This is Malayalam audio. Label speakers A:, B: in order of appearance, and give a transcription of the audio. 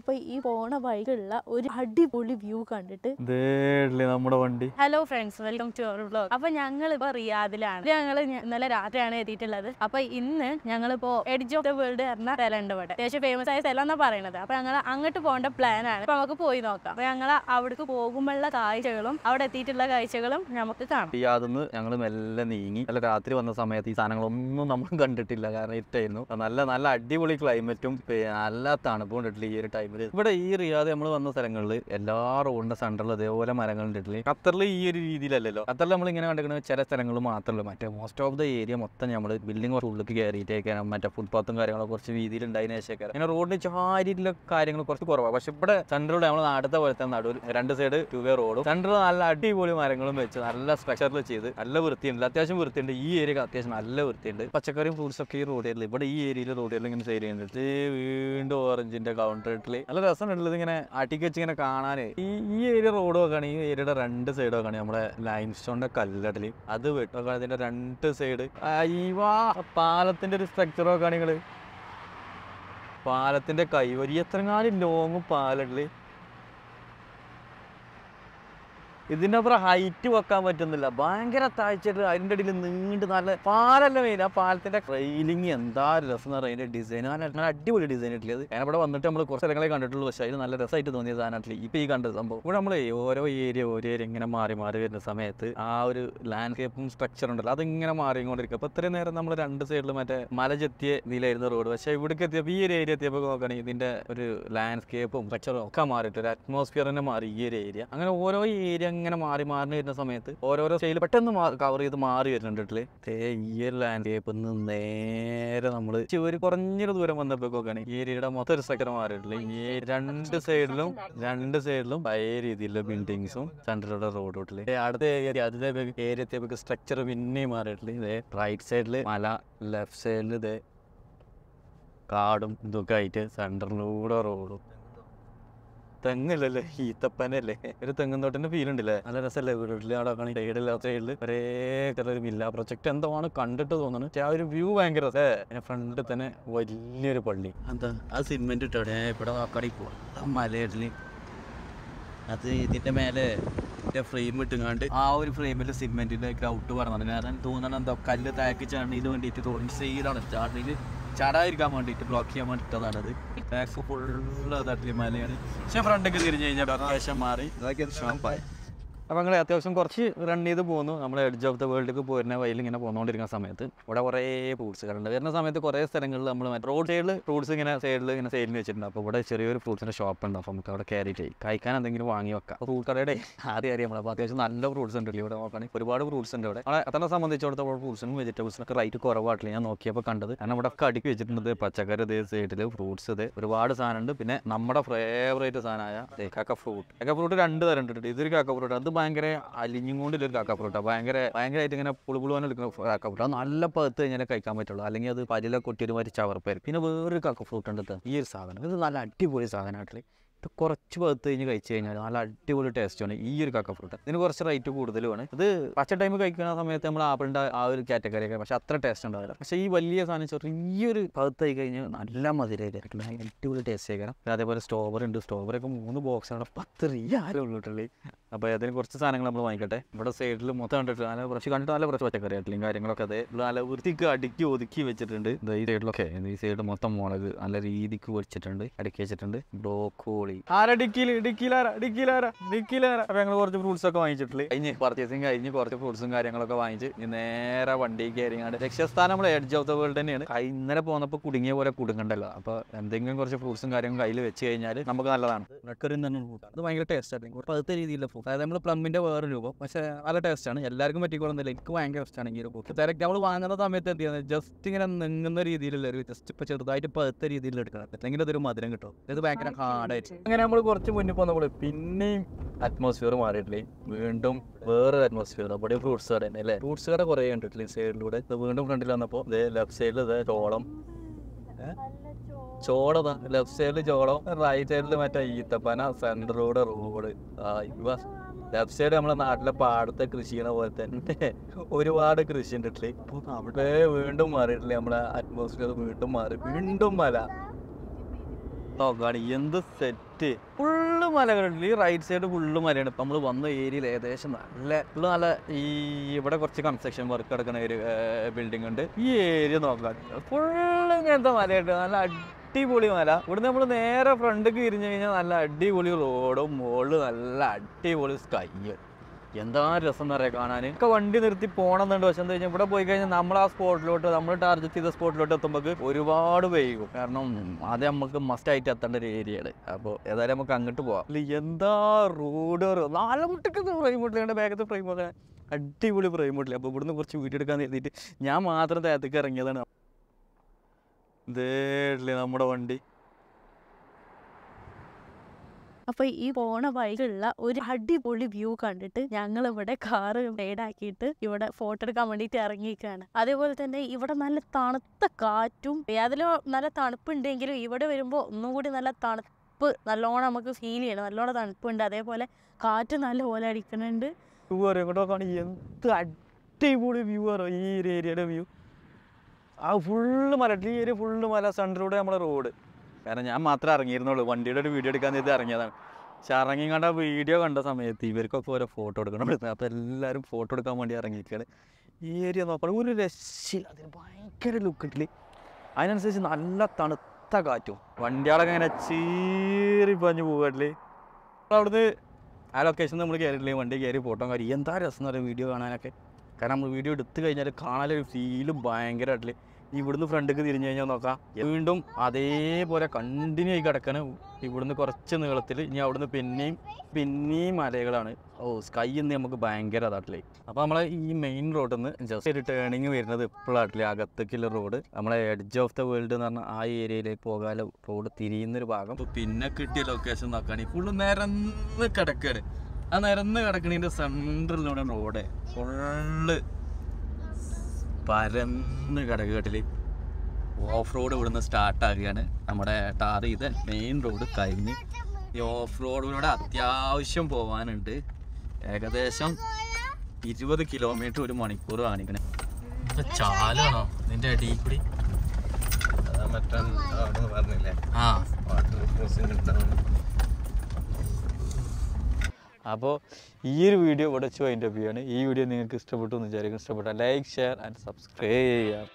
A: അപ്പൊ ഈ പോണ വഴിക്കുള്ള ഒരു അടിപൊളി വ്യൂ കണ്ടിട്ട് നമ്മുടെ വണ്ടി hello friends welcome to our blog അപ്പൊ ഞങ്ങൾ ഇപ്പൊ റിയാദിലാണ് ഞങ്ങൾ ഇന്നലെ രാത്രിയാണ് എത്തിയിട്ടുള്ളത് അപ്പൊ ഇന്ന് ഞങ്ങൾ ഇപ്പോ എഡ്ജ് ഓഫ് ദ വേൾഡ് എന്ന സ്ഥലമുണ്ട് ഇവിടെ അത്യാവശ്യം ഫേമസ് ആയ സ്ഥലം എന്നാ പറയുന്നത് അപ്പൊ ഞങ്ങൾ അങ്ങോട്ട് പോകേണ്ട പ്ലാൻ ആണ് അപ്പൊ നമുക്ക് പോയി നോക്കാം അപ്പൊ ഞങ്ങൾ അവിടേക്ക് പോകുമ്പോഴുള്ള കാഴ്ചകളും അവിടെ എത്തിയിട്ടുള്ള കാഴ്ചകളും നമുക്ക് കാണാം റിയാദിന്ന് ഞങ്ങൾ മെല്ലെ നീങ്ങി അല്ല രാത്രി വന്ന സമയത്ത് ഈ സാധനങ്ങളൊന്നും നമ്മൾ കണ്ടിട്ടില്ല കാരണം ഇട്ടായിരുന്നു നല്ല നല്ല അടിപൊളി ക്ലൈമറ്റും നല്ല തണുപ്പും കണ്ടിട്ടില്ല ഈ ഒരു ടൈം ടൈമിൽ ഇവിടെ ഈ റിയാദ് നമ്മൾ വന്ന സ്ഥലങ്ങളിൽ എല്ലാ റോഡിന്റെ സെന്ററിൽ അതേപോലെ മരങ്ങളുണ്ട് ഖത്തറിൽ ഈ ഒരു രീതിയിലല്ലല്ലോ ഖത്തറിൽ നമ്മൾ ഇങ്ങനെ കണ്ടിരിക്കുന്നത് ചില സ്ഥലങ്ങൾ മാത്രമല്ല മറ്റേ മോസ്റ്റ് ഓഫ് ദ ഏരിയ മൊത്തം നമ്മൾ ബിൽഡിംഗ് കുറച്ച് ഉള്ളിലേക്ക് കയറിയിട്ടേക്കാനും മറ്റേ ഫുട്പാത്തും കാര്യങ്ങളൊക്കെ കുറച്ച് രീതിയിൽ ഉണ്ടായതിനു ശേഷം ഇങ്ങനെ റോഡിന് ചാരിയിലെ കാര്യങ്ങൾ കുറച്ച് കുറവാണ് പക്ഷെ ഇവിടെ സെന്ററിലൂടെ നമ്മൾ അടുത്ത പോലെ തന്നെ നടുവിൽ രണ്ട് സൈഡ് ടൂ വേ റോഡും സെന്ററിൽ നല്ല അടിപൊളി മരങ്ങളും വെച്ച് നല്ല സ്ട്രക്ചറിൽ ചെയ്ത് നല്ല വൃത്തിയുണ്ട് അത്യാവശ്യം വൃത്തിയുണ്ട് ഈ ഏരിയ അത്യാവശ്യം നല്ല വൃത്തിയുണ്ട് പച്ചക്കറിയും ഫ്രൂട്ട്സ് ഒക്കെ ഈ റോഡിലുള്ള ഇവിടെ ഈ ഏരിയയിൽ റോഡിൽ ഇങ്ങനെ സെയിൽ ചെയ്യുന്നുണ്ട് വീണ്ടും ഓറഞ്ചിന്റെ കൗണ്ടറിൽ നല്ല രസമുണ്ടല്ലോ ഇങ്ങനെ അടിക്ക് വെച്ച് ഇങ്ങനെ കാണാന് ഈ ഈ ഏരിയ റോഡ് നോക്കുകയാണ് ഈ ഏരിയയുടെ രണ്ട് സൈഡ് നോക്കുകയാണ് നമ്മുടെ ലൈൻ സ്റ്റോണിന്റെ കല്ലടല് അത് വിട്ട് വെട്ടൊക്കെ ഇതിന്റെ രണ്ട് സൈഡ് അയ്യവാ പാലത്തിന്റെ ഒരു സ്ട്രക്ചർ നോക്കുകയാണെങ്കിൽ പാലത്തിന്റെ കൈവരി എത്ര കാലം ലോങ് പാലടല് ഇതിനപ്പുറം ഹൈറ്റ് വെക്കാൻ പറ്റുന്നില്ല ഭയങ്കര താഴ്ചയിട്ട് അതിൻ്റെ ഇടയിൽ നീണ്ട് നല്ല പാലല്ല മെയിൻ ആ പാലത്തിന്റെ റെയിലിംഗ് എന്താ രസം അതിന്റെ ഡിസൈൻ നല്ല അടിപൊളി ഡിസൈൻ ഇട്ടില്ലത് ഞാൻ ഇവിടെ വന്നിട്ട് നമ്മൾ കുറച്ച് സ്ഥലങ്ങളെ കണ്ടിട്ടുള്ളൂ പക്ഷേ അതിന് നല്ല രസമായിട്ട് തോന്നിയത് സാധനമായിട്ടില്ല ഇപ്പം ഈ കണ്ട സംഭവം ഇവിടെ നമ്മൾ ഓരോ ഏരിയ ഓരോ ഏരിയ ഇങ്ങനെ മാറി മാറി വരുന്ന സമയത്ത് ആ ഒരു ലാൻഡ്സ്കേപ്പും സ്ട്രക്ചർ ഉണ്ടല്ലോ അതിങ്ങനെ മാറിക്കൊണ്ടിരിക്കും അപ്പോൾ ഇത്രയും നേരം നമ്മൾ രണ്ട് സൈഡിൽ മറ്റേ മല ചെത്തിയ നിലയിരുന്ന റോഡ് പക്ഷേ ഇവിടേക്ക് എത്തിയപ്പോൾ ഈ ഒരു ഏരിയ എത്തിയപ്പോൾ നോക്കുകയാണെങ്കിൽ ഇതിന്റെ ഒരു ലാൻഡ്സ്കേപ്പും സ്ട്രക്ചറും ഒക്കെ മാറിയിട്ട് ഒരു അറ്റ്മോസ്ഫിയർ തന്നെ മാറി ഈ ഒരു ഏരിയ അങ്ങനെ ഓരോ ഏരിയ ഇങ്ങനെ മാറി മാറി വരുന്ന സമയത്ത് ഓരോരോ സ്റ്റൈല് പെട്ടെന്ന് കവർ ചെയ്ത് മാറി വരുന്നുണ്ട് കേട്ടില്ലേ തേ ഈ ഒരു നേരെ നമ്മൾ ചുവര് കുറഞ്ഞൊരു ദൂരം വന്നപ്പോക്കാണ് ഈ ഏരിയയുടെ മൊത്തം ഒരു സെക്ടർ മാറിയിട്ടില്ല ഈ രണ്ട് സൈഡിലും രണ്ട് സൈഡിലും പഴയ രീതിയിലുള്ള ബിൽഡിങ്സും സെൻട്രലുടെ റോഡ് വീട്ടില് അടുത്ത ഏരിയ അതിലെ ഏരിയത്തെ സ്ട്രക്ചർ പിന്നെയും മാറിയിട്ടില്ല ഇതേ റൈറ്റ് സൈഡിൽ മല ലെഫ്റ്റ് സൈഡിൽ ഇതേ കാടും ഇതൊക്കെ ആയിട്ട് സെൻട്രലിലൂടെ റോഡും തെങ്ങല്ലേ ഈത്തപ്പനല്ലേ ഒരു തെങ്ങുന്തോട്ടിന്റെ ഫീൽ ഉണ്ടല്ലേ നല്ല രസമല്ലേ വീട്ടിൽ അവിടെ കാണി സൈഡില്ലാത്ത സൈഡിൽ ഒരേ ചെറിയൊരു വില്ല പ്രൊജക്ട് എന്തോ ആണ് കണ്ടിട്ട് തോന്നുന്നു പക്ഷെ ആ ഒരു വ്യൂ ഭയങ്കര രസേ പിന്നെ ഫ്രണ്ടിൽ തന്നെ വലിയൊരു പള്ളി എന്താ ആ സിമെന്റ് ഇട്ടോടെ ഇവിടെ നോക്കാടി പോവാ മലയിടലി അത് ഇതിന്റെ മേലെ ഫ്രെയിം ഇട്ടുങ്ങാണ്ട് ആ ഒരു ഫ്രെയിമിൽ സിമെന്റിന്റെ ഗ്രൗട്ട് പറഞ്ഞത് കാരണം തോന്നണം എന്താ കല്ല് തയക്കി ചാടണിന് വേണ്ടിയിട്ട് തോന്നി സെയിലാണ് ചാടണിന് ചാടാതിരിക്കാൻ വേണ്ടിയിട്ട് ബ്ലോക്ക് ചെയ്യാൻ വേണ്ടി ഫുൾ തട്ടിയ മലയാണ് പക്ഷെ ഫ്രണ്ടൊക്കെ തിരിഞ്ഞു കഴിഞ്ഞാൽ ലൊക്കേഷൻ മാറി ഇതാക്കിയത് ഷാമ്പായി അപ്പോൾ ഞങ്ങൾ അത്യാവശ്യം കുറച്ച് റൺ ചെയ്ത് പോന്നു നമ്മൾ എഡ്ജ് ഓഫ് ദ വേൾഡിലേക്ക് പോരുന്ന വഴിയിൽ ഇങ്ങനെ പോന്നുകൊണ്ടിരിക്കുന്ന സമയത്ത് ഇവിടെ കുറേ ഫ്രൂട്ട്സ് വരുന്ന സമയത്ത് കുറേ സ്ഥലങ്ങളിൽ നമ്മൾ റോഡ് സൈഡിൽ ഫ്രൂട്ട്സ് ഇങ്ങനെ സൈഡിൽ ഇങ്ങനെ സെയിലിന് വെച്ചിട്ടുണ്ട് അപ്പോൾ ഇവിടെ ചെറിയൊരു ഫ്രൂട്ട്സിൻ്റെ ഷോപ്പ് ഉണ്ട് അപ്പോൾ നമുക്ക് അവിടെ കയറിയിട്ട് കഴിക്കാൻ എന്തെങ്കിലും വാങ്ങി വെക്കാം ഫ്രൂട്ട് കടയുടെ ആദ്യം അറിയാം നമ്മൾ അപ്പോൾ അത്യാവശ്യം നല്ല ഫ്രൂട്ട്സ് ഉണ്ട് ഇവിടെ നോക്കുകയാണെങ്കിൽ ഒരുപാട് ഫ്രൂട്ട്സ് ഉണ്ട് ഇവിടെ അതിനെ സംബന്ധിച്ചിടത്തോളം ഫ്രൂട്ട്സിനും വെജിറ്റബിൾസിനും ഒക്കെ റേറ്റ് കുറവായിട്ടില്ല ഞാൻ നോക്കിയപ്പോൾ കണ്ടത് കാരണം ഇവിടെ ഒക്കെ അടുക്കി വെച്ചിട്ടുണ്ട് പച്ചക്കറി ഇതേ സൈഡിൽ ഫ്രൂട്ട്സ് ഇത് ഒരുപാട് സാധനമുണ്ട് പിന്നെ നമ്മുടെ ഫേവറേറ്റ് സാധനമായ കക്ക ഫ്രൂട്ട് കക്ക ഫ്രൂട്ട് രണ്ട് തരം ഉണ്ട് ഇതൊരു കക്ക ഫ്രൂട്ട് അത് ഭയങ്കര അലിഞ്ഞുകൊണ്ടില്ലൊരു കാക്കപ്പുറട്ടോ ഭയങ്കര ഭയങ്കരമായിട്ട് ഇങ്ങനെ പുളുപുളുവാൻ എടുക്കുന്ന കാക്കപ്പുറട്ട് അത് നല്ല പഴുത്ത് കഴിഞ്ഞാലേ കഴിക്കാൻ പറ്റുള്ളൂ അല്ലെങ്കിൽ അത് പലിലെ കൊട്ടിയൊരു മാതിരി ചവർപ്പേരും പിന്നെ വേറൊരു കാക്കഫ്രൂട്ട് ഉണ്ട് ഈ ഒരു സാധനം ഇത് നല്ല അടിപൊളി സാധനമായിട്ട് ഇത് കുറച്ച് പഴുത്ത് കഴിഞ്ഞ് കഴിച്ചു കഴിഞ്ഞാൽ നല്ല അടിപൊളി ടേസ്റ്റാണ് ഈ ഒരു കക്ക ഫ്രൂട്ട് ഇതിന് കുറച്ച് റേറ്റ് കൂടുതലുമാണ് ഇത് പച്ച ടൈം കഴിക്കുന്ന സമയത്ത് നമ്മൾ ആപ്പിളിൻ്റെ ആ ഒരു കാറ്റഗറിയൊക്കെ പക്ഷെ അത്ര ടേസ്റ്റ് ഉണ്ടാവില്ല പക്ഷെ ഈ വലിയ സാധനം ചെറിയൊരു പഴുത്തായി കഴിഞ്ഞ് നല്ല മധുരമായിരിക്കും അടിപൊളി ടേസ്റ്റ് ആയിരിക്കണം അതേപോലെ സ്ട്രോബറി ഉണ്ട് സ്ട്രോബറി ഒക്കെ മൂന്ന് ബോക്സാണ് പത്ത് റിയാലും ഉള്ളിട്ടുള്ളൂ അപ്പോൾ അതിന് കുറച്ച് സാധനങ്ങൾ നമ്മൾ വാങ്ങിക്കട്ടെ ഇവിടെ സൈഡിൽ മൊത്തം കണ്ടിട്ട് നല്ല ഫ്രഷ് കണ്ടിട്ട് നല്ല ഫ്രഷ് പച്ചക്കറി ആയിട്ടും കാര്യങ്ങളൊക്കെ അതെ നല്ല വൃത്തിക്ക് അടുക്കി ഒതുക്കി വെച്ചിട്ടുണ്ട് ഈ സൈഡിലൊക്കെ ഈ സൈഡിൽ മൊത്തം മുളക് നല്ല രീതിക്ക് വെച്ചിട്ടുണ്ട് അടുക്കി വെച്ചിട്ടുണ്ട് ബ്രോക്കോളി പൊളി ആരാ ഡിക്കിയിൽ ഡിക്കിയിലാരാ ഡിക്കിയിലാരാ ഡിക്കിയിലാരാ അപ്പൊ കുറച്ച് ഫ്രൂട്ട്സ് ഒക്കെ വാങ്ങിച്ചിട്ടുള്ളത് കഴിഞ്ഞ് പർച്ചേസിങ് കഴിഞ്ഞ് കുറച്ച് ഫ്രൂട്ട്സും കാര്യങ്ങളൊക്കെ വാങ്ങിച്ച് നേരെ വണ്ടി കയറിങ്ങാണ്ട് ലക്ഷ്യസ്ഥാനം നമ്മൾ എഡ്ജ് ഓഫ് ദ വേൾഡ് തന്നെയാണ് ഇന്നലെ പോന്നപ്പോൾ കുടുങ്ങിയ പോലെ കുടുങ്ങണ്ടല്ലോ അപ്പൊ എന്തെങ്കിലും കുറച്ച് ഫ്രൂട്ട്സും കാര്യങ്ങളും കയ്യിൽ വെച്ച് കഴിഞ്ഞാൽ നമുക്ക് നല്ലതാണ് അത് ഭയങ്കര ടേസ്റ്റ് ആയിരുന്നു രീതിയിലുള്ള ഫ്രൂട്ട് അതായത് നമ്മൾ പ്ലമ്മിന്റെ വേറെ രൂപം പക്ഷേ നല്ല ടേസ്റ്റ് ആണ് എല്ലാവർക്കും പറ്റിക്കൊള്ളുന്നില്ല എനിക്ക് ഭയങ്കര ഇഷ്ടമാണ് ഈ ഒരു ഫ്രൂട്ട് തിരക്ക് നമ്മൾ വാങ്ങുന്ന സമയത്ത് എന്ത് ചെയ്യുന്നത് ജസ്റ്റ് ഇങ്ങനെ നീങ്ങുന്ന രീതിയിലുള്ള ഒരു ജസ്റ്റ് ഇപ്പൊ ചെറുതായിട്ട് പതുത്ത രീതിയിൽ എടുക്കണം അല്ലെങ്കിൽ അതൊരു മധുരം കിട്ടും ഇത് ഭയങ്കര ഹാർഡായിട്ട് അങ്ങനെ നമ്മൾ കുറച്ച് മുന്നിൽ പോന്നപ്പോൾ പിന്നെയും അറ്റ്മോസ്ഫിയർ മാറിയിട്ടില്ലേ വീണ്ടും വേറെ അറ്റ്മോസ്ഫിയർ അവിടെ ഫ്രൂട്ട്സ് കട തന്നെ അല്ലേ ഫ്രൂട്ട്സ് കട കുറേ കണ്ടിട്ടില്ലേ സൈഡിലൂടെ വീണ്ടും ഫ്രണ്ടിൽ വന്നപ്പോ ഇതേ ലെഫ്റ്റ് സൈഡിൽ ഇതേ ചോളം ചോളതാ ലെഫ്റ്റ് സൈഡിൽ ചോളം റൈറ്റ് സൈഡിൽ മറ്റേ ഈത്തപ്പന സെൻറ്ററിലൂടെ റോഡ് ആ ലെഫ്റ്റ് സൈഡ് നമ്മളെ നാട്ടിലെ പാടത്തെ കൃഷി ചെയ്യണ പോലെ തന്നെ ഒരുപാട് കൃഷി ഉണ്ടിട്ടില്ലേ അപ്പൊ അവിടെ വീണ്ടും മാറിയിട്ടില്ലേ നമ്മളെ അറ്റ്മോസ്ഫിയർ വീണ്ടും മാറി വീണ്ടും മല ഓ എന്ത് സെറ്റ് റൈറ്റ് ഫുള്ള് മലകളുണ്ട് ഈ റൈറ്റ് സൈഡ് ഫുള്ള് മലയാണ് നമ്മൾ വന്ന ഏരിയയിൽ ഏകദേശം നല്ല ഫുള്ള് നല്ല ഈ ഇവിടെ കുറച്ച് കൺസ്ട്രക്ഷൻ വർക്ക് നടക്കുന്ന ഒരു ബിൽഡിംഗ് ഉണ്ട് ഈ ഏരിയ നോക്കാം ഫുള്ള് ഇങ്ങനത്തെ മലയുണ്ട് നല്ല അടിപൊളി മല ഇവിടുന്ന് നമ്മൾ നേരെ ഫ്രണ്ടിലേക്ക് തിരിഞ്ഞു കഴിഞ്ഞാൽ നല്ല അടിപൊളി റോഡും മുകളിൽ നല്ല അടിപൊളി സ്കൈയും എന്താ രസം എന്ന് പറയാം കാണാൻ ഒക്കെ വണ്ടി നിർത്തി പോകണമെന്നുണ്ട് പക്ഷെ എന്താ ഇവിടെ പോയി കഴിഞ്ഞാൽ നമ്മൾ ആ സ്പോട്ടിലോട്ട് നമ്മൾ ടാർജറ്റ് ചെയ്ത സ്പോട്ടിലോട്ട് എത്തുമ്പോൾ ഒരുപാട് വൈകും കാരണം അത് നമുക്ക് മസ്റ്റ് ആയിട്ട് എത്തേണ്ട ഒരു ഏരിയയാണ് അപ്പോൾ ഏതായാലും നമുക്ക് അങ്ങോട്ട് പോവാം എന്താ റോഡ് നാല് മുട്ടക്ക് ഫ്രെയിം വീട്ടിലെ ബാഗത്തെ ഫ്രെയിം ഒക്കെ അടിപൊളി ഫ്രെയിം വീട്ടിൽ അപ്പോൾ ഇവിടുന്ന് കുറച്ച് വീഡിയോ എടുക്കാൻ എഴുതിയിട്ട് ഞാൻ മാത്രം തേത്തേക്ക് ഇറങ്ങിയതാണ് ഇതേ നമ്മുടെ വണ്ടി അപ്പൊ ഈ പോണ വഴിയിലുള്ള ഒരു അടിപൊളി വ്യൂ കണ്ടിട്ട് ഞങ്ങൾ ഇവിടെ കാറ് ആക്കിയിട്ട് ഇവിടെ ഫോട്ടോ എടുക്കാൻ വേണ്ടിയിട്ട് ഇറങ്ങിയിരിക്കുകയാണ് അതേപോലെ തന്നെ ഇവിടെ നല്ല തണുത്ത കാറ്റും അതിൽ നല്ല തണുപ്പുണ്ടെങ്കിലും ഇവിടെ വരുമ്പോൾ ഒന്നും കൂടി നല്ല തണുപ്പ് നല്ലോണം നമുക്ക് ഫീൽ ചെയ്യണം നല്ലോണം തണുപ്പുണ്ട് അതേപോലെ കാറ്റ് നല്ല പോലെ അടിക്കുന്നുണ്ട് എന്ത് അടിപൊളി വ്യൂ അറിയാം ഈ ഒരു ഏരിയയുടെ വ്യൂ ആ ഫുള്ള് മല ഈ ഏരിയ ഫുള്ള് മല സെൻറ്ററിലൂടെ നമ്മുടെ റോഡ് കാരണം ഞാൻ മാത്രമേ ഇറങ്ങിയിരുന്നുള്ളൂ വണ്ടിയുടെ ഒരു വീഡിയോ എടുക്കാൻ ചെയ്ത് ഇറങ്ങിയതാണ് പക്ഷെ ഇറങ്ങി കണ്ട വീഡിയോ കണ്ട സമയത്ത് ഇവർക്കൊക്കെ ഓരോ ഫോട്ടോ എടുക്കണം അപ്പോൾ എല്ലാവരും ഫോട്ടോ എടുക്കാൻ വേണ്ടി ഇറങ്ങിയിരിക്കുകയാണ് ഈ ഏരിയ നോക്കണം ഒരു രക്ഷയില്ല അതിന് ഭയങ്കര ലുക്കിട്ടിൽ അതിനനുസരിച്ച് നല്ല തണുത്ത കാറ്റും വണ്ടികളൊക്കെ ഇങ്ങനെ ചീറി പഞ്ഞു പോകട്ടില് അവിടുന്ന് ആ ലൊക്കേഷൻ നമ്മൾ കയറിയിട്ടില്ലേ വണ്ടി കയറി ഫോട്ടോ കാര്യം എന്താ രസം എന്ന് പറയുക വീഡിയോ കാണാനൊക്കെ കാരണം നമ്മൾ വീഡിയോ എടുത്തു കഴിഞ്ഞാൽ കാണാനൊരു ഫീലും ഭയങ്കരമായിട്ടില്ലേ ഇവിടുന്ന് ഫ്രണ്ടിക്ക് തിരിഞ്ഞു കഴിഞ്ഞാൽ നോക്കാം വീണ്ടും അതേപോലെ കണ്ടിന്യൂ ആയി കിടക്കണ ഇവിടുന്ന് കുറച്ച് നീളത്തിൽ ഇനി അവിടുന്ന് പിന്നെയും പിന്നെയും മലകളാണ് ഓ സ്കൈ എന്ന് നമുക്ക് ഭയങ്കര അതാട്ടില്ലേ അപ്പോൾ നമ്മളെ ഈ മെയിൻ റോഡിൽ നിന്ന് ജസ്റ്റ് ഒരു ടേണിങ് വരുന്നത് ഇപ്പോഴാട്ടില്ലേ അകത്തേക്കുള്ള റോഡ് നമ്മളെ എഡ്ജ് ഓഫ് ദ വേൾഡ് എന്ന് പറഞ്ഞാൽ ആ ഏരിയയിലേക്ക് പോകാലോ റോഡ് തിരിയുന്നൊരു ഭാഗം പിന്നെ കിട്ടിയ ലൊക്കേഷൻ നോക്കുകയാണ് ഫുള്ള് നിരന്ന് കിടക്കാണ് ആ നിരന്ന് കിടക്കണതിൻ്റെ സെൻറ്ററിലൂടെ റോഡ് ഫുള്ള് പരന്ന് കടകട്ടിൽ ഓഫ് റോഡ് ഇവിടുന്ന് സ്റ്റാർട്ടാകുകയാണ് നമ്മുടെ ടാർ ചെയ്ത മെയിൻ റോഡ് കഴിഞ്ഞ് ഈ ഓഫ് റോഡിലൂടെ അത്യാവശ്യം പോവാനുണ്ട് ഏകദേശം ഇരുപത് കിലോമീറ്റർ ഒരു മണിക്കൂർ കാണിക്കണേ ചാലാണോ നിന്റെ അടിയിൽ കൂടി പറഞ്ഞില്ലേ ആ വാട്ടർ ക്രോസിംഗ് ഉണ്ടാവുന്നു അപ്പോൾ ഈ ഒരു വീഡിയോ ഇവിടെ വെച്ച് അതിൻ്റെ ഈ വീഡിയോ നിങ്ങൾക്ക് ഇഷ്ടപ്പെട്ടു എന്ന് വിചാരിക്കും ഇഷ്ടപ്പെട്ടാൽ ലൈക്ക് ഷെയർ ആൻഡ് സബ്സ്ക്രൈബ് ചെയ്യാം